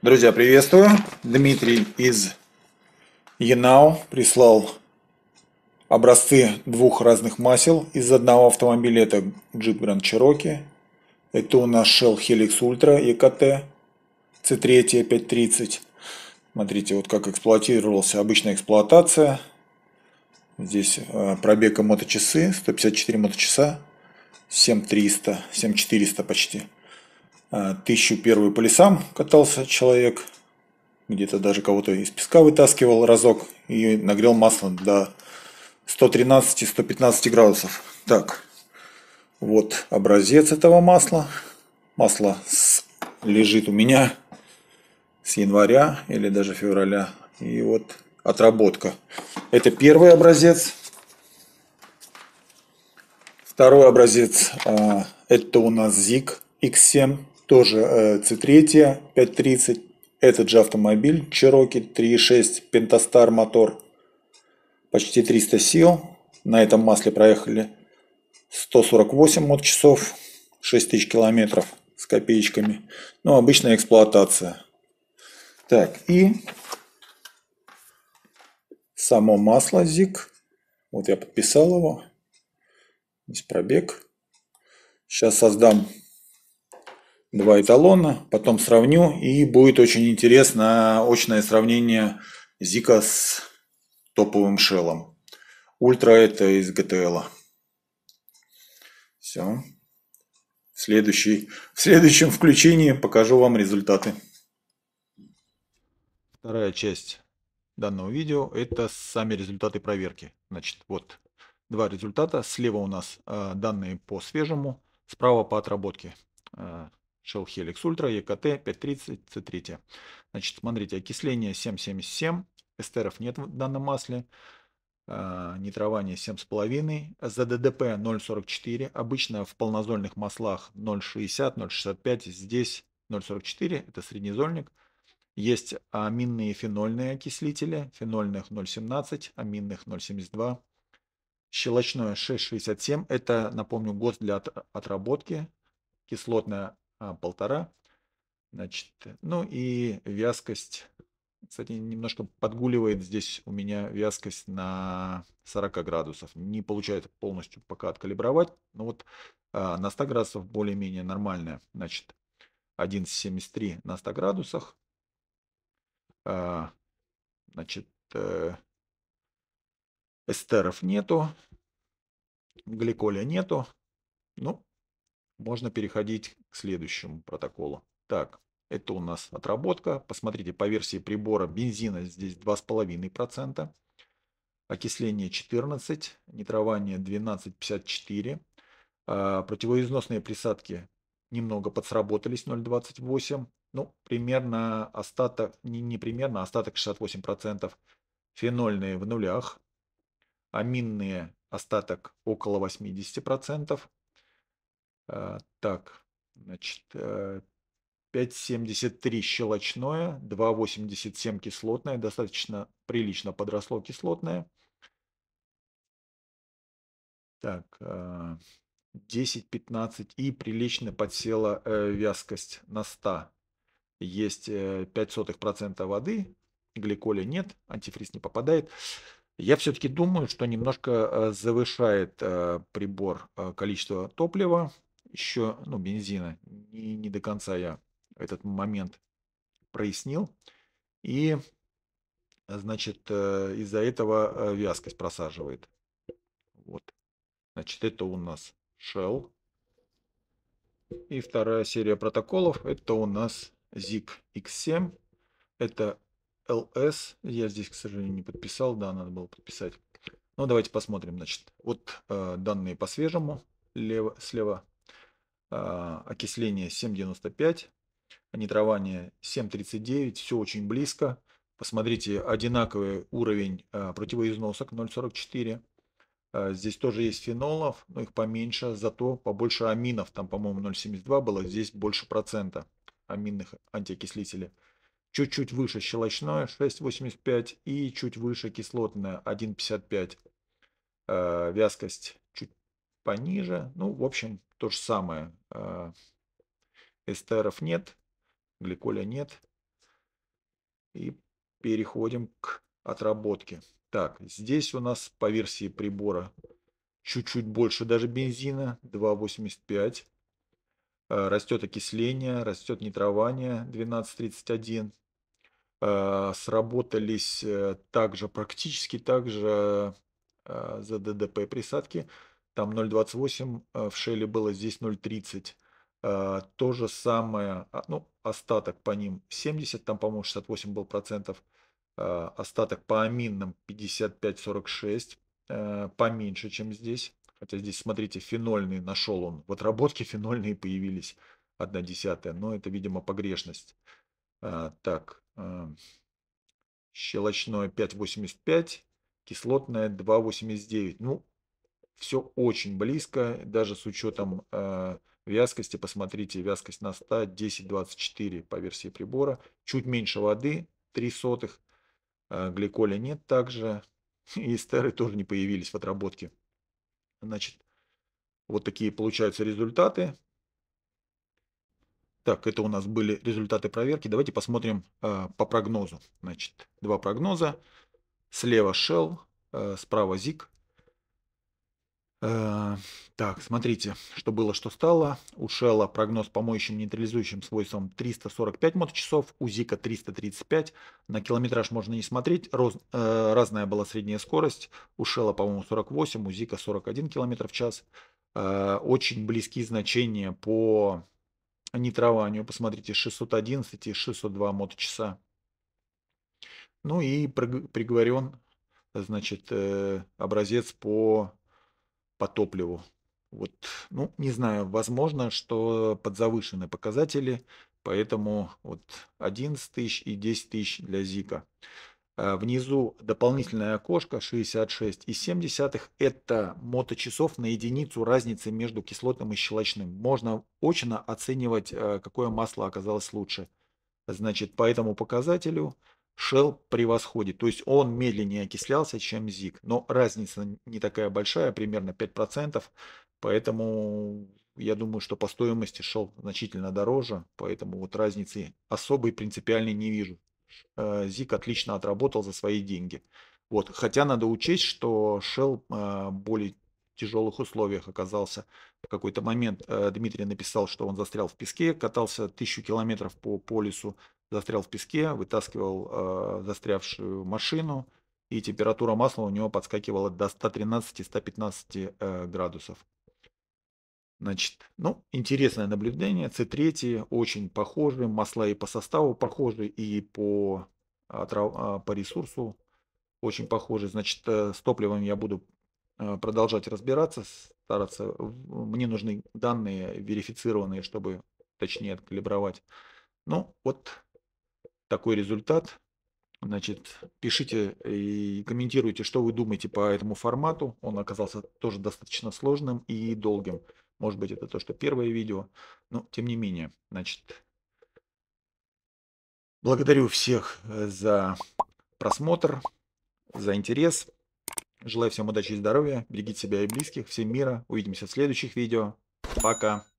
Друзья, приветствую. Дмитрий из Янау прислал образцы двух разных масел из одного автомобиля. Это Jeep Grand Cherokee. Это у нас Shell Helix Ultra EKT C3 530. Смотрите, вот как эксплуатировался обычная эксплуатация. Здесь э, пробега моточасы, 154 моточаса, 7300, 7400 почти. Тысячу первый по лесам катался человек, где-то даже кого-то из песка вытаскивал разок и нагрел масло до 113-115 градусов. Так, вот образец этого масла. Масло с... лежит у меня с января или даже февраля. И вот отработка. Это первый образец. Второй образец, а, это у нас ZIG X7 тоже C3 э, 530, этот же автомобиль, Cherokee 3.6 Pentastar мотор, почти 300 сил, на этом масле проехали 148 моточасов, 6000 километров с копеечками. Ну, обычная эксплуатация. Так, и само масло ЗИК. Вот я подписал его. Здесь пробег. Сейчас создам два эталона, потом сравню, и будет очень интересно очное сравнение Зика с топовым шелом. Ультра это из GTL. Все. следующий, в следующем включении покажу вам результаты. Вторая часть данного видео – это сами результаты проверки. Значит, вот два результата. Слева у нас э, данные по свежему, справа по отработке. Э, Shell Helix Ultra, EKT 530C3. Значит, смотрите, окисление 7,77, эстеров нет в данном масле, э, нитрование 7,5, ЗДДП 0,44, обычно в полнозольных маслах 0,60, 0,65, здесь 0,44, это среднезольник. Есть аминные фенольные окислители, фенольных 0,17, аминных 0,72. Щелочное 6,67, это, напомню, год для отработки. Кислотное а, полтора. Значит, э, ну и вязкость. Кстати, немножко подгуливает здесь у меня вязкость на 40 градусов. Не получается полностью пока откалибровать. Но вот а, на 100 градусов более-менее нормальная. Значит, 11,73 на 100 градусах. А, значит, э, эстеров нету. Гликоля нету. Ну, можно переходить к следующему протоколу. Так, это у нас отработка. Посмотрите, по версии прибора бензина здесь 2,5%, окисление 14%, нитрование 12,54%, а, противоизносные присадки немного подсработались 0,28%, ну, примерно остаток, не, не примерно, а остаток 68%, фенольные в нулях, аминные остаток около 80%, Э, так, значит, 5,73 э, щелочное, 2,87 кислотное, достаточно прилично подросло кислотное. Так, 10-15 э, и прилично подсела вязкость на 100. Есть 0,05% воды, гликоля нет, антифриз не попадает. Я все-таки думаю, что немножко завышает прибор количество топлива, еще, ну, бензина. Не, не до конца я этот момент прояснил. И, значит, э, из-за этого э, вязкость просаживает. Вот. Значит, это у нас Shell. И вторая серия протоколов, это у нас ZIG X7. Это LS. Я здесь, к сожалению, не подписал. Да, надо было подписать. Ну, давайте посмотрим. Значит, вот э, данные по свежему. слева а, окисление 7,95, а нитрование 7,39, все очень близко. Посмотрите, одинаковый уровень а, противоизносок 0,44. Здесь тоже есть фенолов, но их поменьше, зато побольше аминов. Там, по-моему, 0,72 было, здесь больше процента аминных антиокислителей. Чуть-чуть выше щелочное 6,85 и чуть выше кислотное 1,55. Вязкость чуть пониже. Ну, в общем, то же самое. А, эстеров нет, гликоля нет. И переходим к отработке. Так, здесь у нас по версии прибора чуть-чуть больше даже бензина, 2,85. А, растет окисление, растет нитрование, 12,31. А, сработались э, также, практически также за ДДП присадки – там 0.28 э, в шеле было, здесь 0.30. Э, то же самое, а, ну, остаток по ним 70, там, по-моему, 68 был процентов. Э, остаток по аминным 55-46, поменьше, чем здесь. Хотя здесь, смотрите, фенольный нашел он. В отработке фенольные появились 1 десятая, но это, видимо, погрешность. Так, эм, щелочное 5,85, кислотное 2,89. Ну, все очень близко, даже с учетом э, вязкости. Посмотрите, вязкость на 100 10,24 по версии прибора. Чуть меньше воды, 3 сотых. Э, гликоля нет также. И эстеры тоже не появились в отработке. Значит, вот такие получаются результаты. Так, это у нас были результаты проверки. Давайте посмотрим э, по прогнозу. Значит, два прогноза. Слева Shell, э, справа ZIG. Э, так, смотрите, что было, что стало. У Шелла прогноз по моющим нейтрализующим свойствам 345 моточасов, у Зика 335. На километраж можно не смотреть, Роз, э, разная была средняя скорость. У Шелла, по-моему, 48, у Зика 41 км в час. Э, очень близкие значения по нитрованию. Посмотрите, 611 и 602 моточаса. Ну и приговорен, значит, э, образец по по топливу. Вот, ну, не знаю, возможно, что подзавышены показатели, поэтому вот 11 тысяч и 10 тысяч для ЗИКа. А внизу дополнительное окошко 66,7. Это моточасов на единицу разницы между кислотным и щелочным. Можно очно оценивать, а, какое масло оказалось лучше. Значит, по этому показателю Shell превосходит. То есть он медленнее окислялся, чем ZIG. Но разница не такая большая, примерно 5%. Поэтому я думаю, что по стоимости Shell значительно дороже. Поэтому вот разницы особой принципиальной не вижу. ZIG э, отлично отработал за свои деньги. Вот. Хотя надо учесть, что Shell э, более тяжелых условиях оказался. В какой-то момент э, Дмитрий написал, что он застрял в песке, катался тысячу километров по полюсу, застрял в песке, вытаскивал э, застрявшую машину, и температура масла у него подскакивала до 113-115 э, градусов. Значит, ну, интересное наблюдение. С3 очень похожи, масла и по составу похожи, и по, э, по ресурсу очень похожи. Значит, э, с топливом я буду э, продолжать разбираться, стараться. Мне нужны данные верифицированные, чтобы точнее откалибровать. Ну, вот такой результат. Значит, пишите э, и комментируйте, что вы думаете по этому формату. Он оказался тоже достаточно сложным и долгим. Может быть, это то, что первое видео. Но, тем не менее, значит, благодарю всех э, за просмотр, за интерес. Желаю всем удачи и здоровья. Берегите себя и близких. Всем мира. Увидимся в следующих видео. Пока.